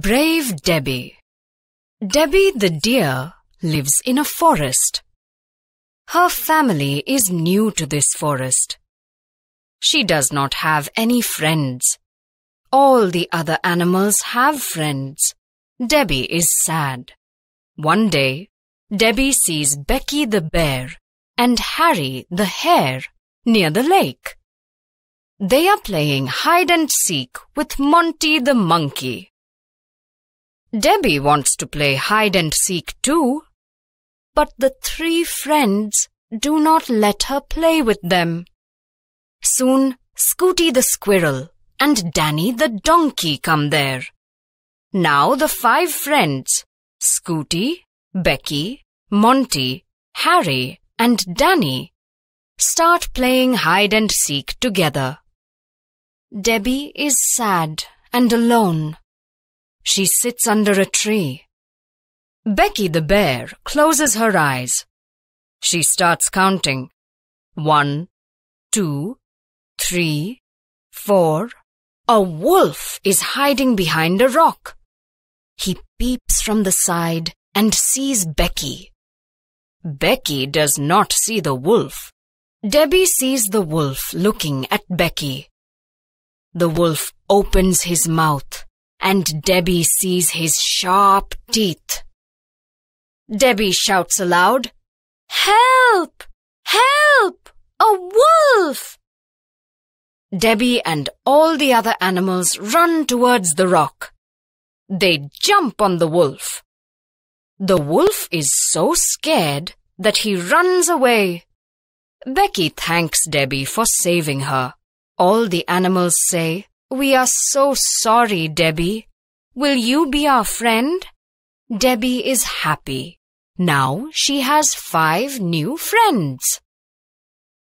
Brave Debbie Debbie the deer lives in a forest. Her family is new to this forest. She does not have any friends. All the other animals have friends. Debbie is sad. One day, Debbie sees Becky the bear and Harry the hare near the lake. They are playing hide and seek with Monty the monkey. Debbie wants to play hide and seek too, but the three friends do not let her play with them. Soon Scooty the squirrel and Danny the donkey come there. Now the five friends, Scooty, Becky, Monty, Harry and Danny, start playing hide and seek together. Debbie is sad and alone. She sits under a tree. Becky the bear closes her eyes. She starts counting. One, two, three, four. A wolf is hiding behind a rock. He peeps from the side and sees Becky. Becky does not see the wolf. Debbie sees the wolf looking at Becky. The wolf opens his mouth and Debbie sees his sharp teeth. Debbie shouts aloud, Help! Help! A wolf! Debbie and all the other animals run towards the rock. They jump on the wolf. The wolf is so scared that he runs away. Becky thanks Debbie for saving her. All the animals say, we are so sorry, Debbie. Will you be our friend? Debbie is happy. Now she has five new friends.